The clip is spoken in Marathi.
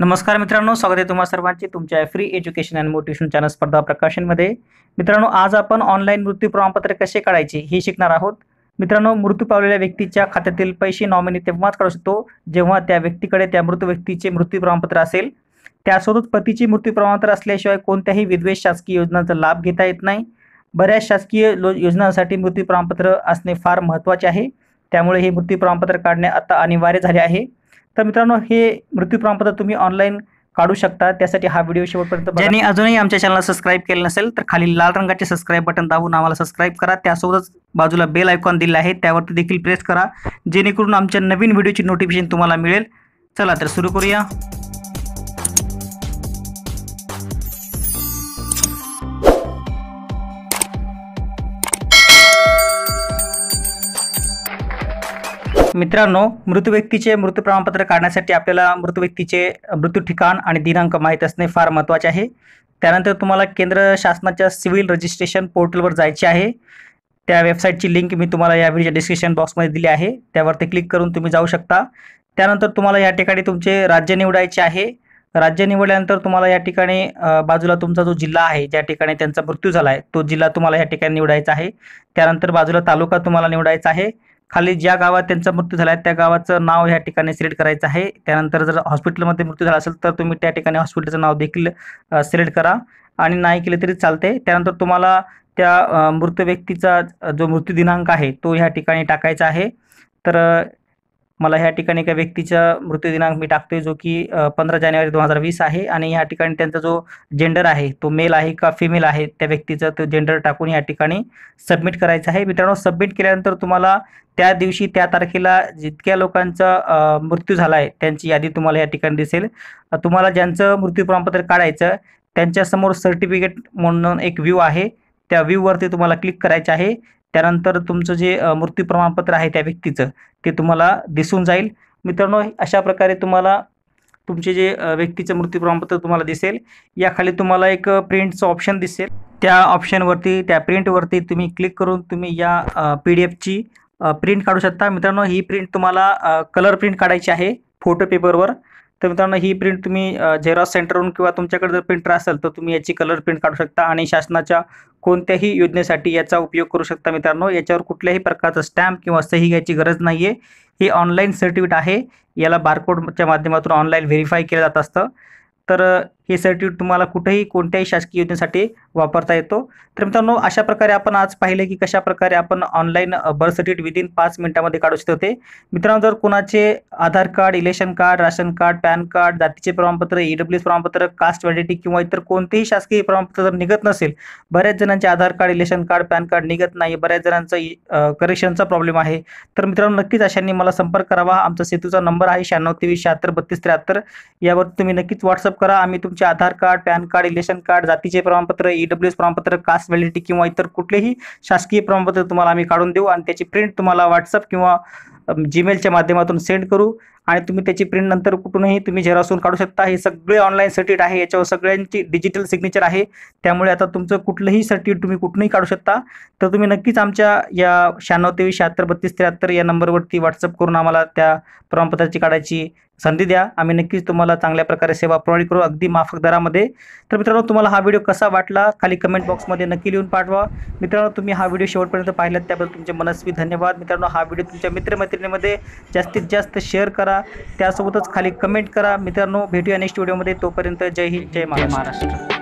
नमस्कार मित्रांनो स्वागत आहे तुम्हा सर्वांचे तुमच्या free education and motivation channel स्पर्धा प्रकाशनमध्ये मित्रांनो आज आपण ऑनलाईन मृत्यू प्रमाणपत्र कसे काढायचे हे शिकणार आहोत मित्रांनो मृत्यू पावलेल्या व्यक्तीच्या खात्यातील पैसे नॉमिनी तेव्हाच काढू शकतो जेव्हा त्या व्यक्तीकडे त्या मृत व्यक्तीचे मृत्यू प्रमाणपत्र असेल त्यासोबत पतीची मृत्यू प्रमाणपत्र असल्याशिवाय कोणत्याही विद्वेष शासकीय योजनांचा लाभ घेता येत नाही बऱ्याच शासकीय योजनांसाठी मृत्यू प्रमाणपत्र असणे फार महत्त्वाचे आहे त्यामुळे हे मृत्यू प्रमाणपत्र काढणे आता अनिवार्य झाले आहे तर मित्रांनो हे मृत्यू प्रमाणपत्र तुम्ही ऑनलाईन काढू शकता त्यासाठी हा व्हिडिओ शेवटपर्यंत ज्यांनी अजूनही आमच्या चॅनलला सबस्क्राईब केलं नसेल तर खाली लाल रंगाचे सबस्क्राईब बटन दाबून आम्हाला सबस्क्राईब करा त्यासोबतच बाजूला बेल आयकॉन दिलं आहे त्यावरती देखील प्रेस करा जेणेकरून आमच्या नवीन व्हिडिओची नोटिफिकेशन तुम्हाला मिळेल चला तर सुरू करूया मित्रांनो मृत व्यक्तीचे मृत्यू प्रमाणपत्र काढण्यासाठी आपल्याला मृत व्यक्तीचे मृत्यू ठिकाण आणि दिनांक माहीत असणे फार महत्त्वाचे आहे त्यानंतर तुम्हाला केंद्र शासनाच्या सिव्हिल रजिस्ट्रेशन पोर्टलवर जायचे आहे त्या वेबसाईटची लिंक मी तुम्हाला या व्हिडिओच्या डिस्क्रिप्शन बॉक्समध्ये दिली आहे त्यावरती क्लिक करून तुम्ही जाऊ शकता त्यानंतर तुम्हाला या ठिकाणी तुमचे राज्य निवडायचे आहे राज्य निवडल्यानंतर तुम्हाला या ठिकाणी बाजूला तुमचा जो जिल्हा आहे ज्या ठिकाणी त्यांचा मृत्यू झाला आहे तो जिल्हा तुम्हाला या ठिकाणी निवडायचा आहे त्यानंतर बाजूला तालुका तुम्हाला निवडायचा आहे खाली ज्या गावात त्यांचा मृत्यू झाला आहे त्या गावाचं नाव या ठिकाणी सिलेक्ट करायचं आहे त्यानंतर जर हॉस्पिटलमध्ये मृत्यू झाला असेल तर तुम्ही त्या ठिकाणी हॉस्पिटलचं नाव देखील सिलेक्ट करा आणि नाही केले तरी चालते त्यानंतर तुम्हाला त्या मृत व्यक्तीचा जो मृत्यू दिनांक आहे तो ह्या ठिकाणी टाकायचा आहे तर मला ह्या ठिकाणी एका व्यक्तीचा मृत्यू दिनांक मी टाकतोय जो की पंधरा जानेवारी दोन हजार वीस आहे आणि या ठिकाणी त्यांचा जो जेंडर आहे तो मेल आहे का फिमेल आहे त्या व्यक्तीचा तो जेंडर टाकून या ठिकाणी सबमिट करायचा आहे मित्रांनो सबमिट केल्यानंतर तुम्हाला त्या दिवशी त्या तारखेला जितक्या लोकांचा मृत्यू झाला आहे त्यांची यादी तुम्हाला या ठिकाणी दिसेल तुम्हाला ज्यांचं मृत्यू प्रमाणपत्र काढायचं त्यांच्यासमोर सर्टिफिकेट म्हणून एक व्ह्यू आहे त्या व्ह्यूवरती तुम्हाला क्लिक करायचं आहे त्यानंतर तुमचं जे मृत्यू प्रमाणपत्र आहे त्या व्यक्तीचं ते तुम्हाला दिसून जाईल मित्रांनो अशा प्रकारे तुम्हाला तुमचे जे व्यक्तीचं मृत्यू प्रमाणपत्र तुम्हाला दिसेल याखाली तुम्हाला एक प्रिंटचं ऑप्शन दिसेल त्या ऑप्शनवरती त्या प्रिंटवरती तुम्ही क्लिक करून तुम्ही या पी डी प्रिंट काढू शकता मित्रांनो ही प्रिंट तुम्हाला कलर प्रिंट काढायची आहे फोटो पेपरवर तर मित्रांनो ही प्रिंट तुम्ही झेरॉक्स सेंटरवरून किंवा तुमच्याकडे जर प्रिंटर असेल तर तुम्ही याची कलर प्रिंट काढू शकता आणि शासनाच्या कोणत्याही योजनेसाठी याचा उपयोग करू शकता मित्रांनो याच्यावर कुठल्याही प्रकारचा स्टॅम्प किंवा सही घ्यायची गरज नाही आहे हे ऑनलाईन सर्टिफिकेट आहे याला बारकोडच्या माध्यमातून ऑनलाईन व्हेरीफाय केलं जात असतं तर हे सर्टिफिकेट तुम्हाला कुठेही कोणत्याही शासकीय योजनेसाठी वापरता येतो तर मित्रांनो अशा प्रकारे आपण आज पाहिलं की कशा प्रकारे आपण ऑनलाईन बर्थ सर्टिफिकेट विदिन पाच मिनिटामध्ये काढू शकत होते मित्रांनो जर कोणाचे Aadhaar card election card ration card PAN card जातीचे प्रमाणपत्र ईडब्ल्यू e प्रमाणपत्र कास्ट व्हॅलिडिटी किंवा इतर कोणतेही शासकीय प्रमाणपत्र जर निघत नसेल बऱ्याच जणांचे Aadhaar card election card PAN card निघत नाही बऱ्याच जणांचा करेक्शनचा प्रॉब्लेम आहे तर मित्रांनो नक्कीच अशांनी मला संपर्क करावा आमचा सेतूचा नंबर आहे शहाण्णव तेवीस शहात्तर बत्तीस त्र्याहत्तर यावर तुम्ही नक्कीच व्हॉट्सअप करा आम्ही तुमचे Aadhaar card PAN card election card जातीचे प्रमाणपत्र ईडब्ल्यूएस e प्रमाणपत्र कास्ट व्हॅलिडिटी किंवा इतर कुठलेही शासकीय प्रमाणपत्र तुम्हाला आम्ही काढून देऊ आणि त्याची प्रिंट तुम्हाला व्हॉट्सअप किंवा जीमेलच्या माध्यमातून सेंड करू आणि तुम्ही त्याची प्रिंट नंतर कुठूनही तुम्ही झेरासून काढू शकता हे सगळे ऑनलाईन सर्टिफिकेट आहे याच्यावर सगळ्यांची डिजिटल सिग्नेचर आहे त्यामुळे आता तुमचं कुठलंही सर्टिफिकेट तुम्ही कुठूनही काढू शकता तर तुम्ही नक्कीच आमच्या या शहाण्णव तेवीस शहात्तर बत्तीस त्र्याहत्तर या नंबरवरती व्हॉट्सअप करून आम्हाला त्या प्रमाणपत्राची काढायची संधी द्या आम्ही नक्कीच तुम्हाला चांगल्या प्रकारे सेवा प्रोव्हाइड करू अगदी माफक दरामध्ये तर मित्रांनो तुम्हाला हा व्हिडिओ कसा वाटला खाली कमेंट बॉक्समध्ये नक्की लिहून पाठवा मित्रांनो तुम्ही हा व्हिडिओ शेवटपर्यंत पाहिलात त्याबद्दल तुमचे मनस्वी धन्यवाद मित्रांनो हा व्हिडिओ तुमच्या मित्रमध्ये मैत्रिणीमध्ये जास्तीत जास्त शेअर करा त्यासोबतच खाली कमेंट करा मित्रांनो भेटूया नेक्स्ट व्हिडिओमध्ये तोपर्यंत जय हिंद जय महाराष्ट्र